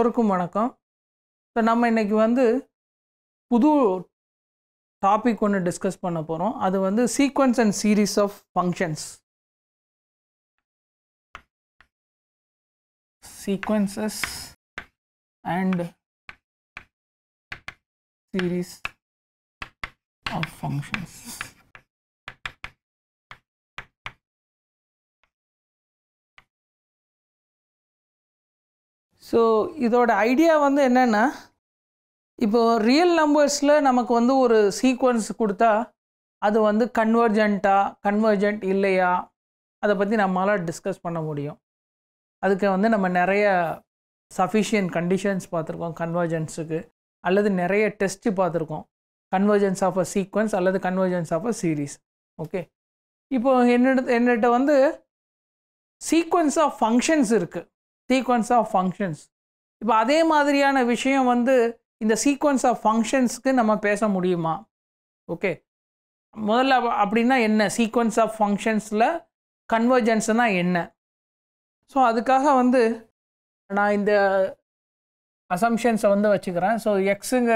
எல்லோருக்கும் வணக்கம் இப்போ நம்ம இன்றைக்கி வந்து புது டாபிக் ஒன்று டிஸ்கஸ் பண்ண போகிறோம் அது வந்து sequence and series of functions sequences and series of functions so இதோட ஐடியா வந்து என்னென்னா இப்போது ரியல் நம்பர்ஸில் நமக்கு வந்து ஒரு சீக்வன்ஸ் கொடுத்தா அது வந்து கன்வர்ஜென்ட்டா கன்வர்ஜென்ட் இல்லையா அதை பற்றி நம்மளால் டிஸ்கஸ் பண்ண முடியும் அதுக்கு வந்து நம்ம நிறைய சஃபிஷியன்ட் கண்டிஷன்ஸ் பார்த்துருக்கோம் கன்வர்ஜென்ஸுக்கு அல்லது நிறைய டெஸ்ட்டு பார்த்துருக்கோம் கன்வர்ஜென்ஸ் ஆஃப் அ சீக்வன்ஸ் அல்லது convergence of a series okay இப்போ என்னோட என்னட்ட வந்து சீக்வன்ஸ் ஆஃப் ஃபங்க்ஷன்ஸ் இருக்குது சீக்வன்ஸ் ஆஃப் ஃபங்க்ஷன்ஸ் இப்போ அதே மாதிரியான விஷயம் வந்து இந்த சீக்வன்ஸ் ஆஃப் ஃபங்க்ஷன்ஸ்க்கு நம்ம பேச முடியுமா ஓகே முதல்ல அப்படின்னா என்ன சீக்வன்ஸ் ஆஃப் ஃபங்க்ஷன்ஸில் கன்வர்ஜென்ஸ்னால் என்ன ஸோ அதுக்காக வந்து நான் இந்த அசம்ஷன்ஸை வந்து வச்சுக்கிறேன் ஸோ எக்ஸுங்க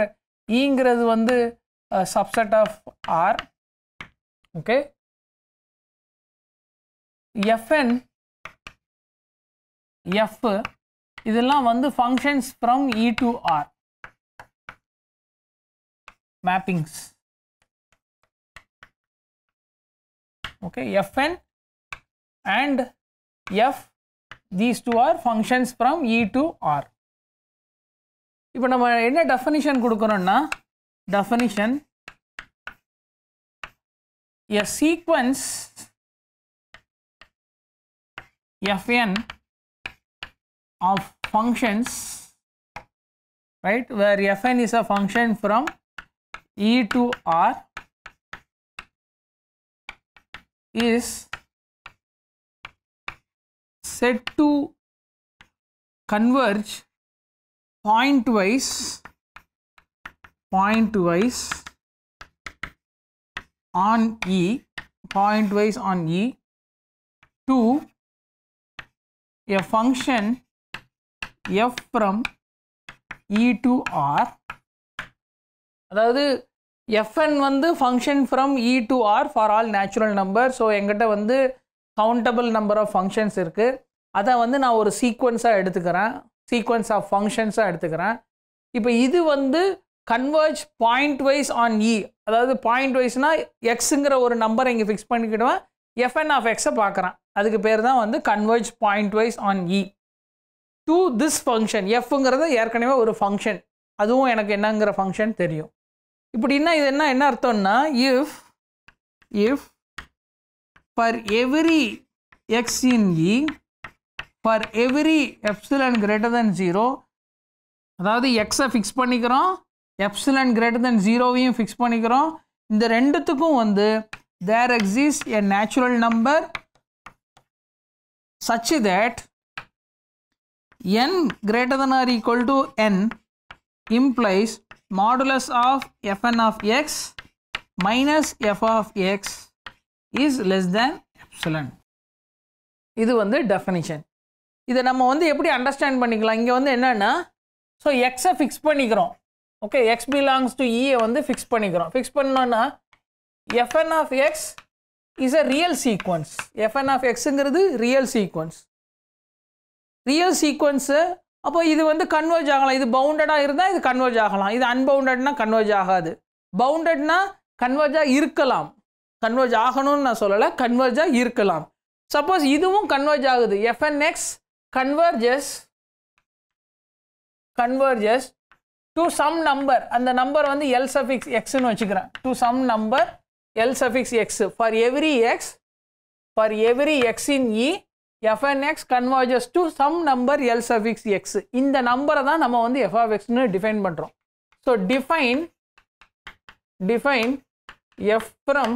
ஈங்கிறது e வந்து subset of R okay F N F இதெல்லாம் வந்து functions from E to R mappings okay Fn and F these two are functions from E to R இப்போ நம்ம என்ன definition கொடுக்குறோம்னா definition a sequence Fn of functions right where fn is a function from e to r is said to converge pointwise pointwise on E pointwise on E to a function F from E to R அதாவது F N வந்து function from E to R for all natural number so எங்கிட்ட வந்து countable number of functions இருக்குது அதை வந்து நான் ஒரு சீக்வன்ஸாக எடுத்துக்கிறேன் சீக்வன்ஸ் ஆஃப் ஃபங்க்ஷன்ஸாக எடுத்துக்கிறேன் இப்போ இது வந்து converge pointwise on E அதாவது பாயிண்ட் வைஸ்னால் எக்ஸுங்கிற ஒரு நம்பரை இங்கே ஃபிக்ஸ் பண்ணிக்கிடுவேன் எஃப்என் ஆஃப் எக்ஸை பார்க்குறேன் அதுக்கு பேர் தான் வந்து converge pointwise on E to this function எஃப்ங்கிறது ஏற்கனவே ஒரு ஃபங்க்ஷன் அதுவும் எனக்கு என்னங்கிற ஃபங்க்ஷன் தெரியும் இப்படின்னா இது என்ன என்ன அர்த்தம்னா if if for every X in E for every epsilon greater than zero அதாவது எக்ஸை ஃபிக்ஸ் பண்ணிக்கிறோம் எப்சிலன் கிரேட்டர் தென் ஜீரோவையும் ஃபிக்ஸ் பண்ணிக்கிறோம் இந்த ரெண்டுத்துக்கும் வந்து there exist a natural number such that n greater than or equal to n implies modulus of fn of x minus f of x is less than epsilon. இது வந்து definition. இது நம்ம வந்து எப்படி understand பண்ணிக்கலாம் இங்க வந்து என்னென்னா so x fix பண்ணிக்கிறோம் okay x belongs to e வந்து fix பண்ணிக்கிறோம் fix fix fn of x is a real sequence fn of x எக்ஸுங்கிறது real sequence ரியல் சீக்வன்ஸு அப்போ இது வந்து கன்வெர்ஜ் ஆகலாம் இது பவுண்டடாக இருந்தால் இது கன்வெர்ஜ் ஆகலாம் இது அன்பவுண்டட்னா கன்வெர்ஜ் ஆகாது பவுண்டட்னா கன்வெர்ஜாக இருக்கலாம் கன்வெர்ஜ் ஆகணும்னு நான் சொல்லலை கன்வெர்ஜாக இருக்கலாம் சப்போஸ் இதுவும் கன்வெர்ஜ் ஆகுது F N X converges converges to some number அந்த நம்பர் வந்து எல் சஃபிக்ஸ் எக்ஸ்னு வச்சுக்கிறேன் to some number L suffix X for every X for every X in E F N X converges to some number L suffix X இந்த நம்பரை தான் நம்ம வந்து எஃப்எக்ஸ்னு டிஃபைன் பண்ணுறோம் so define define F from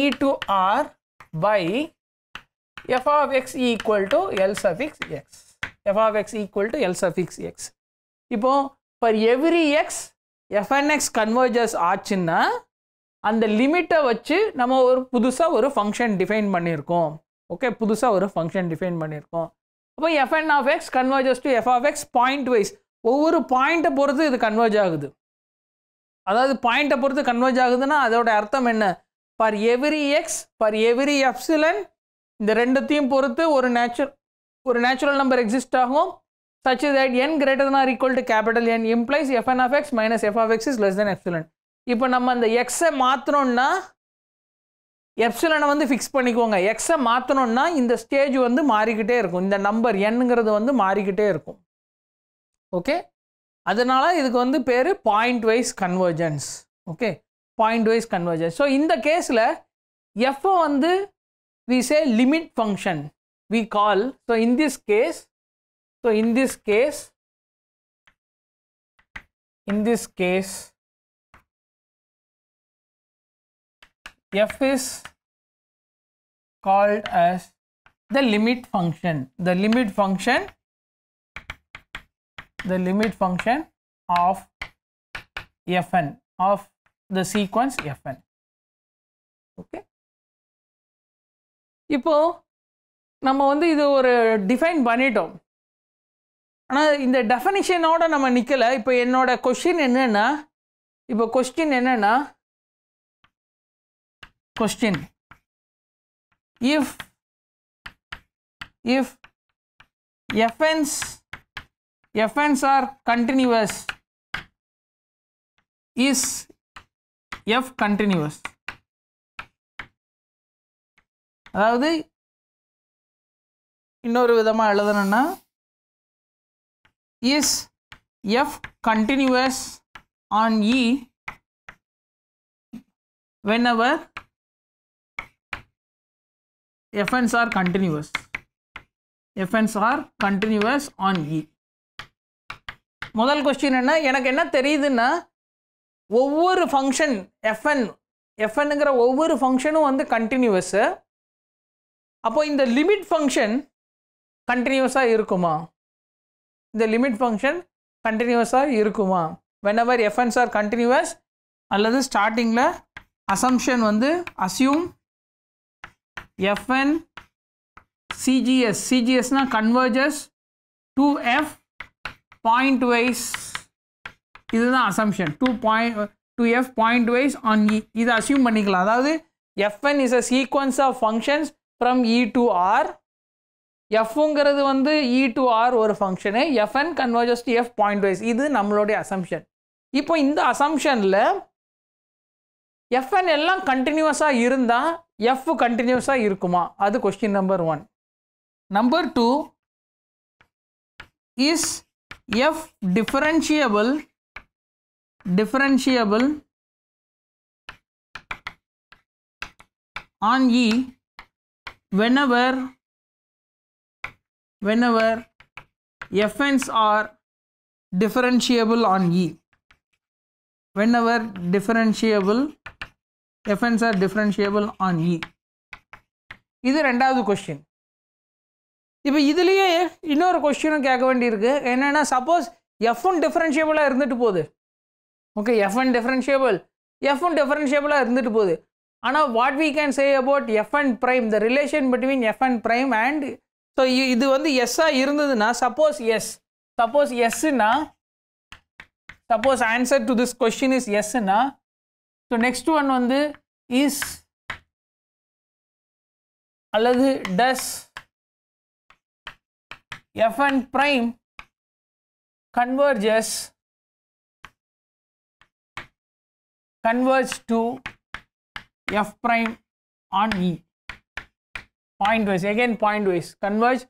E to R by F of X equal to L suffix X F of X equal to L suffix X இப்போ for every X F N X converges ஆச்சுன்னா அந்த லிமிட்டை வச்சு நம்ம ஒரு புதுசாக ஒரு ஃபங்க்ஷன் டிஃபைன் பண்ணியிருக்கோம் ஓகே புதுசாக ஒரு ஃபங்க்ஷன் டிஃபைன் பண்ணியிருக்கோம் அப்போ F N of X converges to F of X pointwise ஒவ்வொரு பாயிண்ட்டை பொறுத்து இது கன்வர்ஜ் ஆகுது அதாவது பாயிண்ட்டை பொறுத்து கன்வர்ஜ் ஆகுதுன்னா அதோட அர்த்தம் என்ன for every X for every epsilon இந்த ரெண்டுத்தையும் பொறுத்து ஒரு நேச்சுரல் ஒரு நேச்சுரல் நம்பர் எக்ஸிஸ்ட் ஆகும் that N greater greater or equal to capital N implies F N of X minus F of X is less than epsilon இப்போ நம்ம அந்த எக்ஸை மாற்றினோம்னா எப்சிலனை வந்து ஃபிக்ஸ் பண்ணிக்கோங்க எக்ஸை மாற்றணும்னா இந்த ஸ்டேஜ் வந்து மாறிக்கிட்டே இருக்கும் இந்த நம்பர் என்னங்கிறது வந்து மாறிக்கிட்டே இருக்கும் ஓகே அதனால் இதுக்கு வந்து பேர் point wise convergence okay point wise convergence so இந்த கேஸில் எஃப்ஓ வந்து we say limit function we call so in this case so in this case in this case f is called as the limit function the limit function the limit function of fn of the sequence fn okay இப்போ நம்ம வந்து இது ஒரு define பண்ணிட்டோம் ஆனால் இந்த டெஃபனிஷனோட நம்ம நிற்கலை இப்போ என்னோட கொஷின் என்னென்னா இப்போ கொஸ்டின் என்னென்னா question if if fn's fn's are continuous is f continuous அதாவது இன்னொரு விதமாக எழுதணும்னா is F continuous on E whenever fn's are continuous fn's are continuous on e முதல் கொஸ்டின் என்ன எனக்கு என்ன தெரியுதுன்னா ஒவ்வொரு ஃபங்க்ஷன் எஃப்என் எஃப்என்னுங்கிற ஒவ்வொரு ஃபங்க்ஷனும் வந்து கண்டினியூவஸ் அப்போ இந்த லிமிட் ஃபங்க்ஷன் கண்டினியூஸாக இருக்குமா இந்த லிமிட் ஃபங்க்ஷன் கண்டினியூஸாக இருக்குமா whenever F Ns are continuous அல்லது ஸ்டார்டிங்கில் அசம்ஷன் வந்து அசியூம் எஃப்என் சிஜிஎஸ் சிஜிஎஸ்னா converges to F pointwise இதுதான் assumption to point to F pointwise on E இதை அசியூம் பண்ணிக்கலாம் அதாவது F N is a sequence of functions from E to R எஃப்ங்கிறது வந்து இ டு ஆர் ஒரு function F N converges to F pointwise இது நம்மளுடைய assumption இப்போ இந்த அசம்ஷனில் எஃப்என் எல்லாம் கண்டினியூஸாக இருந்தால் எஃப் கண்டினியூஸாக இருக்குமா அது question number one number two is F differentiable differentiable on E whenever whenever F Ns are differentiable on E whenever differentiable fn's are differentiable on e இது ரெண்டாவது கொஸ்டின் இப்போ இதுலேயே இன்னொரு கொஸ்டினும் கேட்க வேண்டியிருக்கு என்னென்னா சப்போஸ் எஃப் ஒன் டிஃப்ரென்ஷியபிளாக இருந்துட்டு போகுது okay F N one differentiable F டிஃப்ரென்ஷியபிளாக இருந்துட்டு போகுது ஆனால் what we can say about F and prime the relation between F and prime and so இது வந்து எஸ்ஸாக இருந்ததுன்னா சப்போஸ் எஸ் சப்போஸ் எஸ்ஸுன்னா Suppose answer to this question is question is எஸ்னா ஸோ நெக்ஸ்ட் ஒன் வந்து இஸ் அல்லது does fn prime converges converge to f prime on E point wise again point wise converge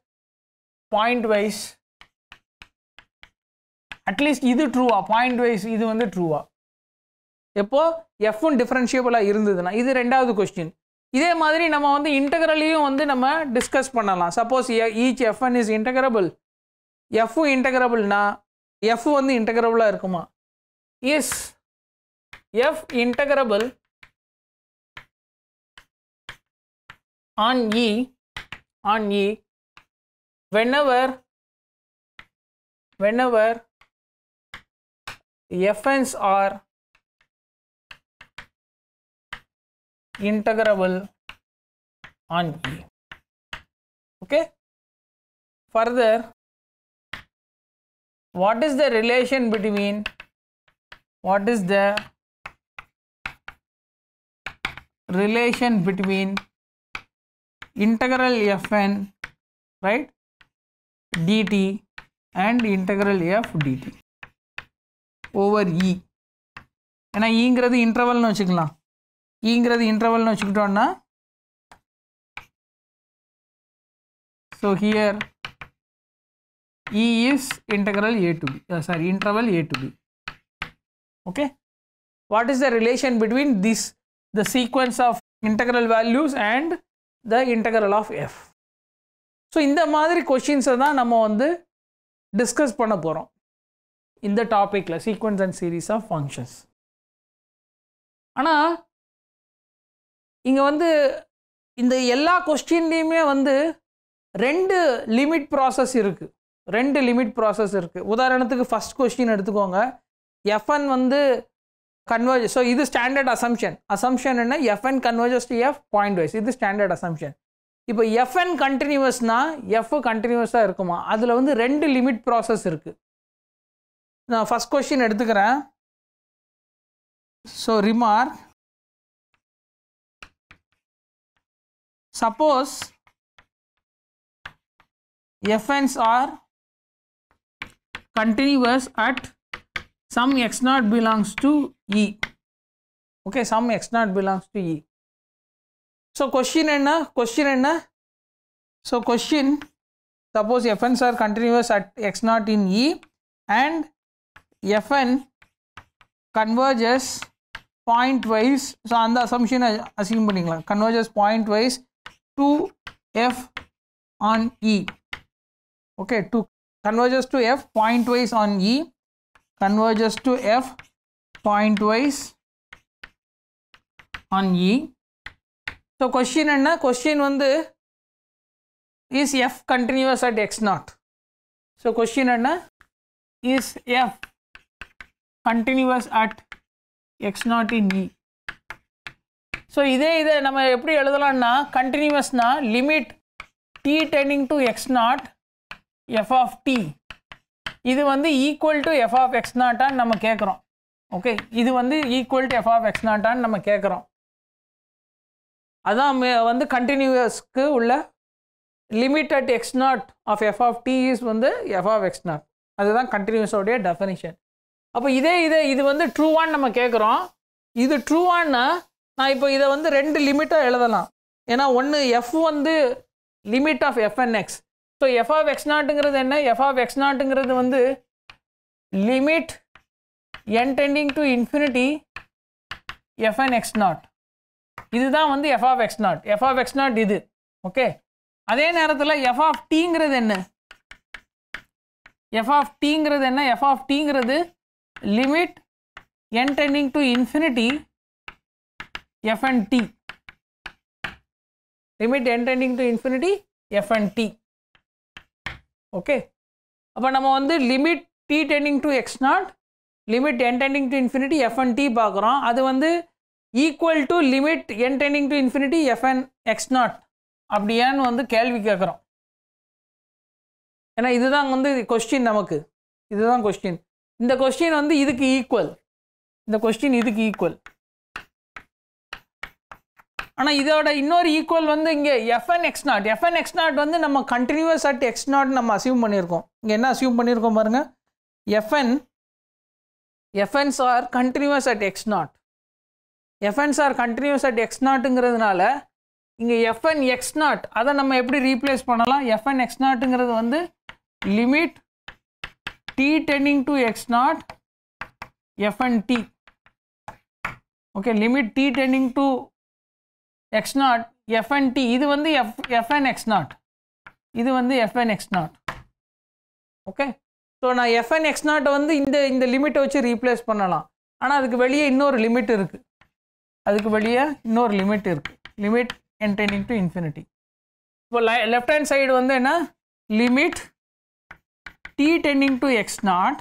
point wise at least இது ட்ரூவா point pointwise இது வந்து ட்ரூவா எப்போது F one டிஃப்ரென்ஷியபிளாக இருந்ததுன்னா இது ரெண்டாவது கொஸ்டின் இதே மாதிரி நம்ம வந்து இன்டகரலையும் வந்து நம்ம டிஸ்கஸ் பண்ணலாம் suppose each F one is integrable F இன்டகரபிள்னா எஃப் வந்து இன்டகரபிளாக இருக்குமா yes F integrable on E on E whenever whenever fn's are integrable on E. Okay. Further, what is the relation between what is the relation between integral fn right dt and integral f dt over E e. ஏன்னா இங்கிறது e இன்ட்ரவல்னு வச்சுக்கலாம் இங்கிறது e இன்ட்ரவல்னு வச்சுக்கிட்டோம்னா so here E is integral A to B sorry interval A to B okay what is the relation between this the sequence of integral values and the integral of F so இந்த மாதிரி கொஷின்ஸை தான் நம்ம வந்து discuss பண்ண போகிறோம் இந்த டாப்பிக்கில் sequence and series of functions ஆனால் இங்கே வந்து இந்த எல்லா கொஸ்டின்லேயுமே வந்து ரெண்டு லிமிட் ப்ராசஸ் இருக்குது ரெண்டு லிமிட் ப்ராசஸ் இருக்குது உதாரணத்துக்கு ஃபஸ்ட் கொஸ்டின் எடுத்துக்கோங்க எஃப்என் வந்து கன்வர்ஜ் ஸோ இது ஸ்டாண்டர்ட் அசம்ஷன் அசம்ஷன் என்ன F N converges to F pointwise இது ஸ்டாண்டர்ட் அசம்ஷன் இப்போ எஃப்என் கண்டினியூவஸ்னால் எஃப் கண்டினியூவஸாக இருக்குமா அதில் வந்து ரெண்டு லிமிட் ப்ராசஸ் இருக்குது நான் ஃபஸ்ட் கொஷின் எடுத்துக்கிறேன் so remark suppose fn's are continuous at some x naught belongs to e okay some x naught belongs to e so question enna question enna so question suppose fn's are continuous at x naught in e and Fn converges point wise, so on the assumption assume பண்ணிக்கலாம் converges point wise to F on E. Okay, to converges to F point wise on E, converges to F point wise on E. So question என்ன? question வந்து is F continuous at X0? So question என்ன? is F continuous at X naught in E. So இதே இதை நம்ம எப்படி எழுதலாம்னா continuousனா limit T tending to X naught F of T இது வந்து equal to F of X naught நம்ம கேட்குறோம் ஓகே இது வந்து equal to F of x naught நம்ம கேட்குறோம் அதான் வந்து கண்டினியூவஸ்க்கு உள்ள limit at X naught of F of T is வந்து எஃப் ஆஃப் எக்ஸ் நாட் அதுதான் கண்டினியூஸோடைய டெஃபனிஷன் அப்போ இதே இதே இது வந்து ட்ரூவான்னு நம்ம கேட்குறோம் இது ட்ரூவான்னா நான் இப்போ இதை வந்து ரெண்டு லிமிட்டாக எழுதலாம் ஏன்னா ஒன்று எஃப் வந்து limit of F N X so F of X நாட்டுங்கிறது என்ன எஃப் ஆஃப் எக்ஸ் நாட்டுங்கிறது வந்து limit N tending to infinity F N X naught இதுதான் வந்து F of X naught F of X naught இது ஓகே அதே நேரத்தில் எஃப் ஆஃப் டீங்கிறது என்ன எஃப் ஆஃப் டீங்கிறது என்ன எஃப் ஆஃப் டீங்கிறது limit n tending to infinity f and t limit n tending to infinity f and t okay அப்போ நம்ம வந்து limit T tending to X naught limit N tending to infinity F N T பார்க்குறோம் அது வந்து equal to limit n tending to infinity f and X naught அப்படியான்னு வந்து கேள்வி கேட்குறோம் ஏன்னா இதுதான் வந்து கொஸ்டின் நமக்கு இதுதான் கொஸ்டின் இந்த கொஸ்டின் வந்து இதுக்கு ஈக்குவல் இந்த கொஸ்டின் இதுக்கு ஈக்குவல் ஆனால் இதோட இன்னொரு ஈக்குவல் வந்து இங்கே F N X naught F N X naught வந்து நம்ம கண்டினியூஸ் அட் எக்ஸ் நாட் நம்ம அசியூம் பண்ணியிருக்கோம் இங்கே என்ன அசியூம் பண்ணியிருக்கோம் பாருங்கள் F N F Ns are continuous at X naught F Ns are continuous at X நாட்டுங்கிறதுனால இங்கே எஃப்என் எக்ஸ் நாட் அதை நம்ம எப்படி ரீப்ளேஸ் பண்ணலாம் எஃப்என் எக்ஸ் நாட்டுங்கிறது வந்து limit t tending to x naught f and t okay limit t tending to x naught f and t இது வந்து f f and x naught இது வந்து f and x naught okay so நான் f and x naught வந்து இந்த இந்த லிமிட்டை வச்சு ரீப்ளேஸ் பண்ணலாம் ஆனால் அதுக்கு வெளியே இன்னொரு லிமிட் இருக்குது அதுக்கு வெளியே இன்னொரு லிமிட் இருக்குது லிமிட் என்டெனிங் டு இன்ஃபினிட்டி இப்போ லெஃப்ட் ஹேண்ட் சைடு வந்து என்ன limit t tending to x naught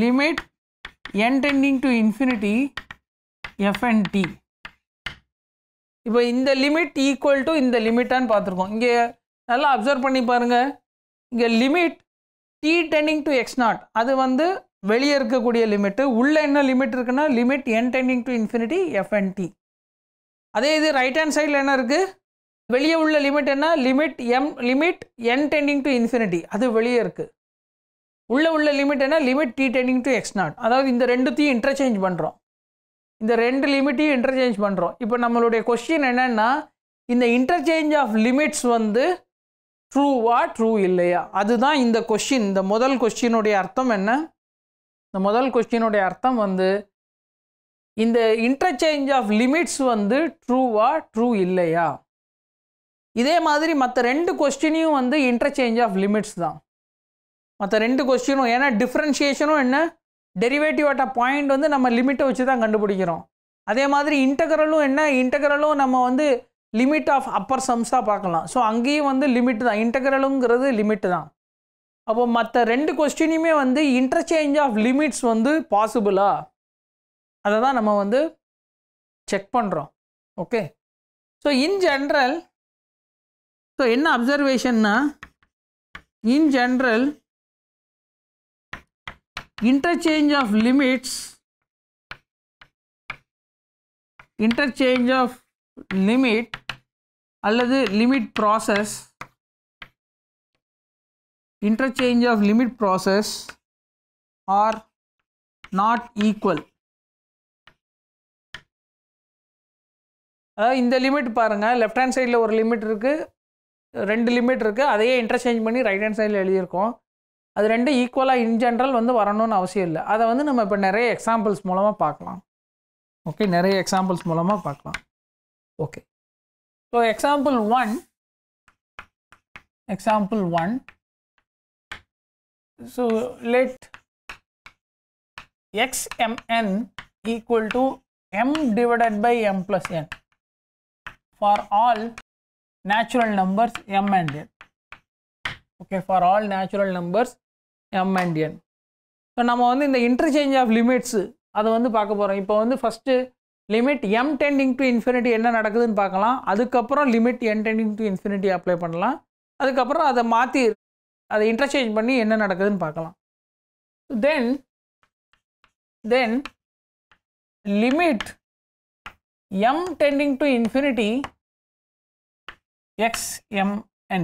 limit n tending to infinity f and t இப்போ இந்த லிமிட் ஈக்குவல் டு இந்த லிமிட்டான்னு பார்த்துருக்கோம் இங்கே நல்லா அப்சர்வ் பண்ணி பாருங்கள் இங்கே limit T tending to X naught அது வந்து வெளியே இருக்கக்கூடிய லிமிட்டு உள்ளே என்ன லிமிட் இருக்குன்னா limit N tending to infinity F N T அதே இது ரைட் ஹேண்ட் சைடில் என்ன இருக்குது வெளியே உள்ள லிமிட் என்ன limit M limit N tending to infinity அது வெளியே இருக்குது உள்ளே உள்ள லிமிட் என்ன limit T tending to X naught அதாவது இந்த ரெண்டுத்தையும் இன்டர்சேஞ்ச் பண்ணுறோம் இந்த ரெண்டு லிமிட்டையும் இன்டர்சேஞ்ச் பண்ணுறோம் இப்போ நம்மளுடைய கொஸ்டின் என்னென்னா இந்த இன்டர்சேஞ்ச் ஆஃப் லிமிட்ஸ் வந்து ட்ரூவா ட்ரூ இல்லையா அதுதான் இந்த கொஷின் இந்த முதல் கொஸ்டினுடைய அர்த்தம் என்ன இந்த முதல் கொஸ்டினுடைய அர்த்தம் வந்து இந்த இன்டர்சேஞ்ச் ஆஃப் லிமிட்ஸ் வந்து ட்ரூவா ட்ரூ இல்லையா இதே மாதிரி மற்ற ரெண்டு கொஸ்டினையும் வந்து இன்டர்சேஞ்ச் ஆஃப் லிமிட்ஸ் தான் மற்ற ரெண்டு கொஸ்டினும் ஏன்னா டிஃப்ரென்ஷியேஷனும் என்ன டெரிவேட்டிவ் அட் அ பாயிண்ட் வந்து நம்ம லிமிட்டை வச்சு தான் கண்டுபிடிக்கிறோம் அதே மாதிரி இன்டகரலும் என்ன இன்டகரலும் நம்ம வந்து லிமிட் ஆஃப் அப்பர் சம்ஸாக பார்க்கலாம் ஸோ அங்கேயும் வந்து லிமிட் தான் இன்டகரலுங்கிறது லிமிட்டு தான் அப்போ மற்ற ரெண்டு கொஸ்டினையுமே வந்து இன்டர்சேஞ்ச் ஆஃப் லிமிட்ஸ் வந்து பாசிபிளா அதை தான் நம்ம வந்து செக் பண்ணுறோம் okay so in general so என்ன அப்சர்வேஷன்னா in general interchange of limits interchange of limit அல்லது limit process interchange of limit process are not equal இந்த லிமிட் பாருங்கள் லெஃப்ட் ஹேண்ட் சைடில் ஒரு லிமிட் இருக்குது ரெண்டு லிமிட் இருக்குது அதையே இன்டர்சேஞ்ச் பண்ணி ரைட் ஹேண்ட் சைடில் எழுதியிருக்கோம் அது ரெண்டும் ஈக்குவலாக இன் ஜென்ரல் வந்து வரணும்னு அவசியம் இல்லை அதை வந்து நம்ம இப்போ நிறைய எக்ஸாம்பிள்ஸ் மூலமாக பார்க்கலாம் ஓகே நிறைய எக்ஸாம்பிள்ஸ் மூலமாக பார்க்கலாம் okay so example one example one so let X M N equal to M divided by M plus N for all natural numbers m and n. Okay, for all natural numbers m and n. So நம்ம வந்து இந்த interchange of limits அதை வந்து பார்க்க போகிறோம் இப்போ வந்து first limit M tending to infinity என்ன நடக்குதுன்னு பார்க்கலாம் அதுக்கப்புறம் limit N tending to infinity apply பண்ணலாம் அதுக்கப்புறம் அதை மாற்றி அதை இன்டர்சேஞ்ச் பண்ணி என்ன நடக்குதுன்னு பார்க்கலாம் then then limit M tending to infinity xmn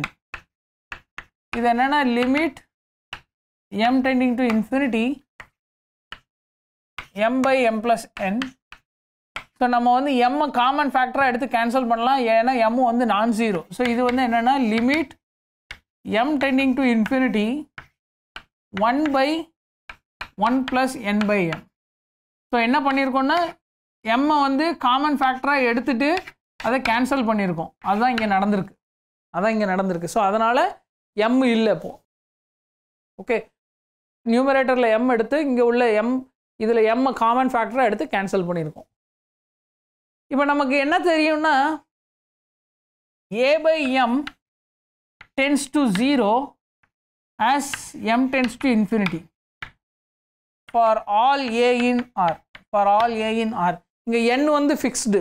இது என்னென்னா limit m tending to infinity m by m plus n so நம்ம வந்து எம்மை காமன் ஃபேக்டராக எடுத்து கேன்சல் பண்ணலாம் ஏன்னா எம் வந்து நான் ஜீரோ ஸோ இது வந்து என்னென்னா limit M tending to infinity one by one plus N by M so என்ன பண்ணியிருக்கோன்னா எம்மை வந்து காமன் ஃபேக்டராக எடுத்துகிட்டு அதை கேன்சல் பண்ணியிருக்கோம் அதுதான் இங்கே நடந்திருக்கு அதான் இங்கே நடந்திருக்கு ஸோ அதனால் எம் இல்லை இப்போது ஓகே நியூமரேட்டரில் எம் எடுத்து இங்கே உள்ள எம் இதில் எம் காமன் ஃபேக்டராக எடுத்து கேன்சல் பண்ணியிருக்கோம் இப்போ நமக்கு என்ன தெரியும்னா A by M tends to zero as M tends to infinity for all A in R for all A in R இங்கே என் வந்து ஃபிக்ஸ்டு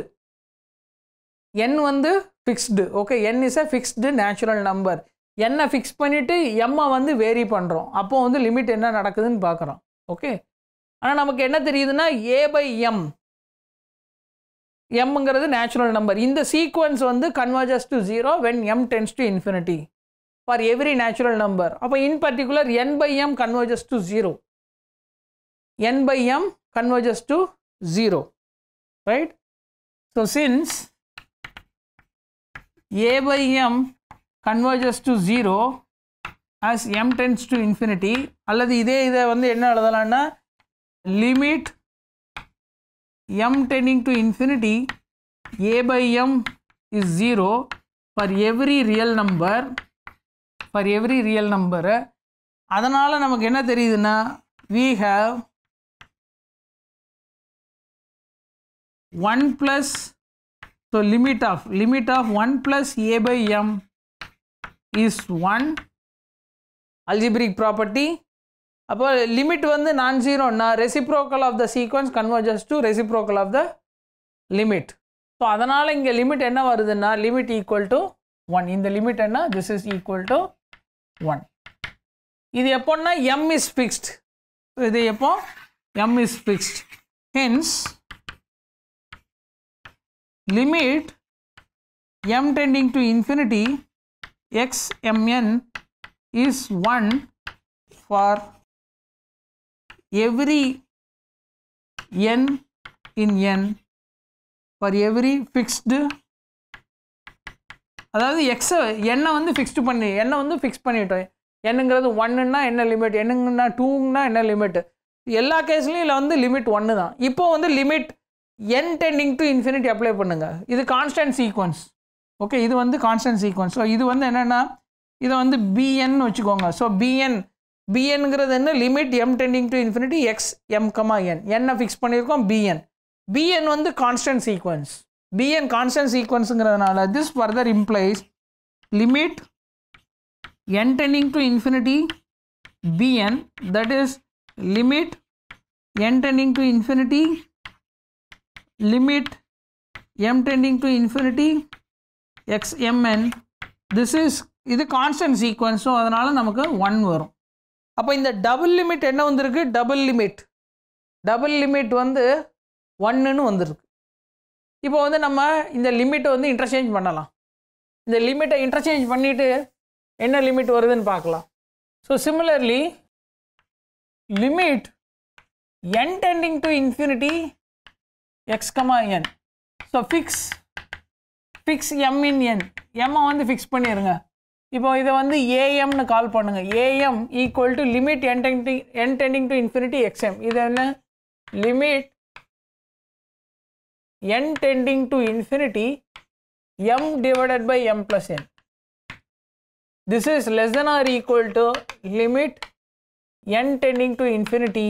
என் வந்து fixed okay N is a fixed natural number என்னை fix பண்ணிவிட்டு எம்மை வந்து vary பண்ணுறோம் அப்போ வந்து லிமிட் என்ன நடக்குதுன்னு பார்க்குறோம் ஓகே ஆனால் நமக்கு என்ன தெரியுதுன்னா ஏ பை எம் எம்ங்கிறது நேச்சுரல் நம்பர் இந்த சீக்வன்ஸ் வந்து converges to zero when m tends to infinity for every natural number அப்போ in particular n by m converges to zero n by m converges to zero right so since a by m converges to zero as m tends to infinity அல்லது இதே இதை வந்து என்ன எழுதலாம்னா limit m tending to infinity a by m is zero for every real number for every real number அதனால் நமக்கு என்ன தெரியுதுன்னா we have 1 plus So limit of limit of 1 plus a by m is 1 algebraic property அப்போ limit வந்து non ஜீரோன்னா reciprocal of the sequence converges to reciprocal of the limit so அதனால் இங்கே limit என்ன வருதுன்னா லிமிட் ஈக்குவல் டு ஒன் இந்த limit என்ன this is equal to one இது எப்போன்னா எம் இஸ் ஃபிக்ஸ்ட் இது எப்போ m is fixed hence limit m tending to infinity x mn is 1 for every n in n for every fixed அதாவது எக்ஸை எண்ணை வந்து ஃபிக்ஸ்டு பண்ணி எண்ணை வந்து ஃபிக்ஸ் பண்ணிட்டோம் என்னங்கிறது ஒன்றுன்னா என்ன லிமிட் என்னங்கன்னா டூங்கன்னா என்ன லிமிட் எல்லா கேஸ்லையும் இல்லை வந்து லிமிட் ஒன்று தான் இப்போ வந்து limit N tending to infinity apply பண்ணுங்கள் இது கான்ஸ்டன்ட் சீக்வன்ஸ் ஓகே இது வந்து கான்ஸ்டன்ட் சீக்வன்ஸ் ஸோ இது வந்து என்னென்னா இதை வந்து பிஎன் வச்சுக்கோங்க ஸோ பிஎன் பிஎன்ங்கிறது என்ன limit M tending to infinity x m comma n என்னை ஃபிக்ஸ் பண்ணியிருக்கோம் பிஎன் பிஎன் வந்து கான்ஸ்டன்ட் சீக்வன்ஸ் பிஎன் கான்ஸ்டன்ட் சீக்வன்ஸுங்கிறதுனால this further implies limit n tending to infinity bn that is limit n tending to infinity limit m tending to infinity xmn this is இது constant sequence so அதனால் நமக்கு 1 வரும் அப்போ இந்த double limit என்ன வந்திருக்கு double limit double limit வந்து ஒன்றுன்னு வந்திருக்கு இப்போ வந்து நம்ம இந்த limit வந்து interchange பண்ணலாம் இந்த limit interchange பண்ணிட்டு என்ன limit வருதுன்னு பார்க்கலாம் so similarly limit n tending to infinity x n so fix fix m in n எம்மை வந்து ஃபிக்ஸ் பண்ணிடுங்க இப்போ இதை வந்து ஏஎம்னு கால் பண்ணுங்கள் a m equal to limit n tending n tending xm. X m இது என்ன limit N tending to infinity m divided by m plus n this is less than or equal to limit n tending to infinity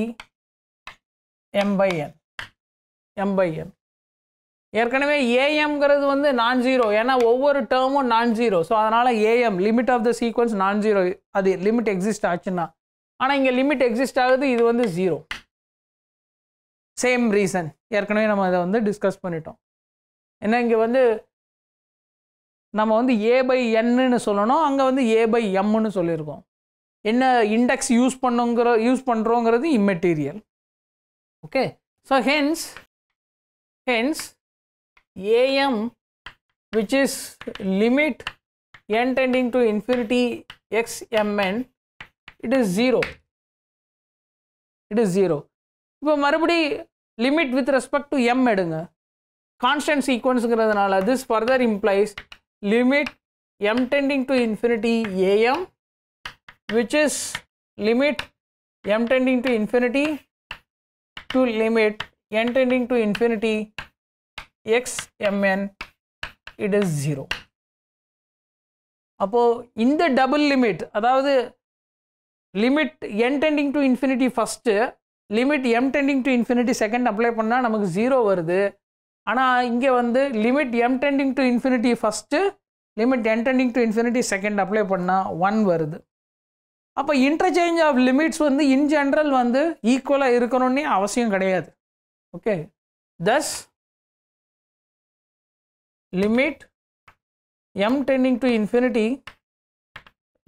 m by n. M by m ஏற்கனவே ஏஎம்ங்கிறது வந்து non zero ஏன்னா ஒவ்வொரு டேர்மும் non zero so அதனால் a m limit of the sequence non zero அது limit exist ஆச்சுன்னா ஆனால் இங்கே லிமிட் எக்ஸிஸ்ட் ஆகுது இது வந்து ஜீரோ சேம் ரீசன் ஏற்கனவே நம்ம அதை வந்து டிஸ்கஸ் பண்ணிட்டோம் ஏன்னா இங்கே வந்து நம்ம வந்து ஏ பை என்னு சொல்லணும் அங்கே வந்து ஏ பை எம்னு சொல்லியிருக்கோம் என்ன இண்டெக்ஸ் யூஸ் பண்ணுங்கிற யூஸ் பண்ணுறோங்கிறது immaterial okay so hence hence am which is limit n tending to infinity x m n it is 0 it is 0 இப்ப மறுபடி limit with respect to m எடுங்க constant sequence ங்கறதனால this further implies limit m tending to infinity am which is limit m tending to infinity to limit n tending to infinity x mn it is 0 அப்போ இந்த double limit அதாவது limit N tending to infinity first limit M tending to infinity second apply பண்ணால் நமக்கு zero வருது ஆனால் இங்கே வந்து limit M tending to infinity first limit N tending to infinity second apply பண்ணால் ஒன் வருது அப்போ இன்டர்ச்சேஞ்ச் ஆஃப் லிமிட்ஸ் வந்து இன் ஜென்ரல் வந்து ஈக்குவலாக இருக்கணும்னே அவசியம் கிடையாது okay thus limit m tending to infinity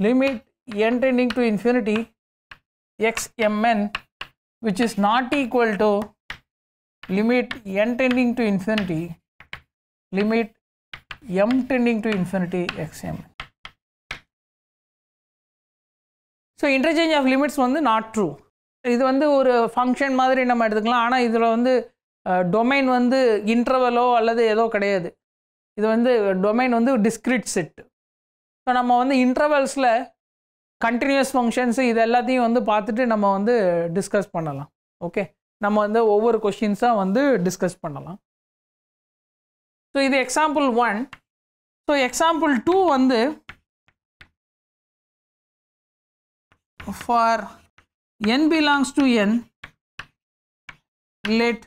limit n tending to infinity x m n which is not equal to limit n tending to infinity limit m tending to infinity x m. So, interchange of limits one not true இது வந்து ஒரு function மாதிரி நம்ம எடுத்துக்கலாம் ஆனால் இதில் வந்து domain வந்து இன்டர்வலோ அல்லது ஏதோ கிடையாது இது வந்து டொமைன் வந்து டிஸ்கிரிட் செட்டு ஸோ நம்ம வந்து இன்டர்வல்ஸில் கண்டினியூஸ் ஃபங்க்ஷன்ஸு இது எல்லாத்தையும் வந்து பார்த்துட்டு நம்ம வந்து டிஸ்கஸ் பண்ணலாம் ஓகே நம்ம வந்து ஒவ்வொரு கொஷின்ஸாக வந்து டிஸ்கஸ் பண்ணலாம் ஸோ இது example one so example two வந்து for n belongs to n, let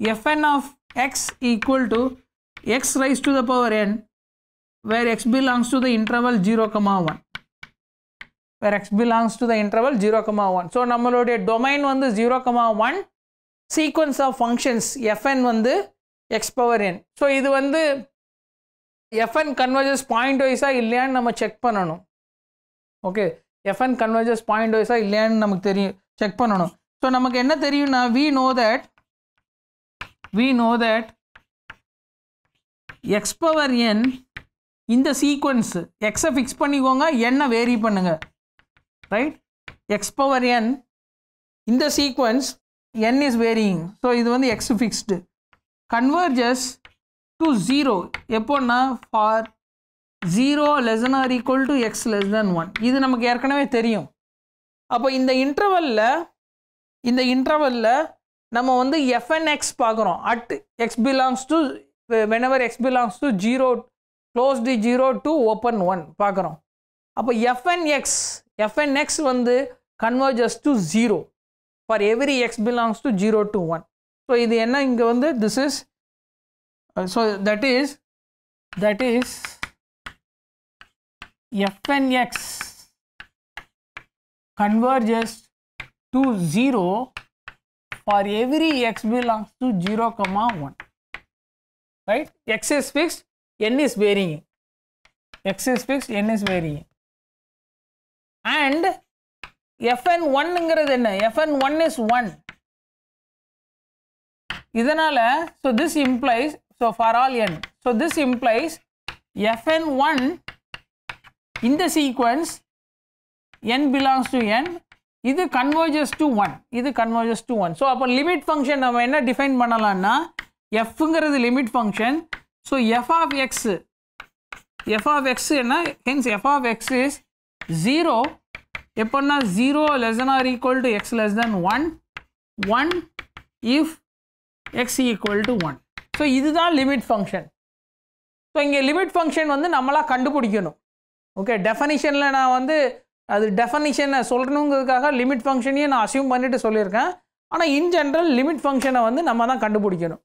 fn of x equal to x raise to the power n where x belongs to the interval 0 comma 1 where x belongs to the interval 0 comma 1 so நம்மளுடைய domain வந்து 0 comma 1 sequence of functions fn வந்து x power n so இது வந்து fn converges point wise இல்லையான்னு நம்ம check பண்ணணும் okay f n converges பாயிண்ட் வைஸா இல்லையான்னு நமக்கு தெரியும் செக் பண்ணணும் ஸோ நமக்கு என்ன தெரியும்னா we know that we know that x power n இந்த சீக்வன்ஸு எக்ஸை ஃபிக்ஸ் பண்ணிக்கோங்க என்னை வேரி பண்ணுங்கள் ரைட் எக்ஸ் பவர் என் இந்த sequence n is varying so இது வந்து x fixed converges to zero எப்போன்னா for zero less than or equal to x less than one இது நமக்கு ஏற்கனவே தெரியும் அப்போ இந்த இன்டர்வலில் இந்த இன்டர்வலில் நம்ம வந்து எஃப்என் எக்ஸ் பார்க்குறோம் at x belongs to whenever x belongs to zero closed zero to open one பார்க்குறோம் அப்போ எஃப்என் எக்ஸ் எஃப்என் எக்ஸ் வந்து converges to zero for every x belongs to zero to one so இது என்ன இங்கே வந்து this is so that is that is fnx converges to 0 for every x belongs to 0 1 right x is fixed n is varying x is fixed n is varying and fn1 fn1 is 1 so this implies so for all n so this implies fn1 இந்த sequence n belongs to n இது converges to one இது converges to one so அப்போ limit function நம்ம என்ன define பண்ணலான்னா எஃப்ங்கிறது limit function so F of x F of x என்ன hence f of X is zero எப்போன்னா zero less than or equal to x less than one one if x equal to one so இதுதான் limit function so இங்கே limit function வந்து நம்மளாக கண்டுபிடிக்கணும் okay டெஃபனிஷனில் நான் வந்து அது டெஃபனிஷனை சொல்லணுங்கிறதுக்காக லிமிட் ஃபங்க்ஷனையும் நான் அசியூம் பண்ணிட்டு சொல்லியிருக்கேன் ஆனால் இன் ஜென்ரல் லிமிட் ஃபங்க்ஷனை வந்து நம்ம தான் கண்டுபிடிக்கணும்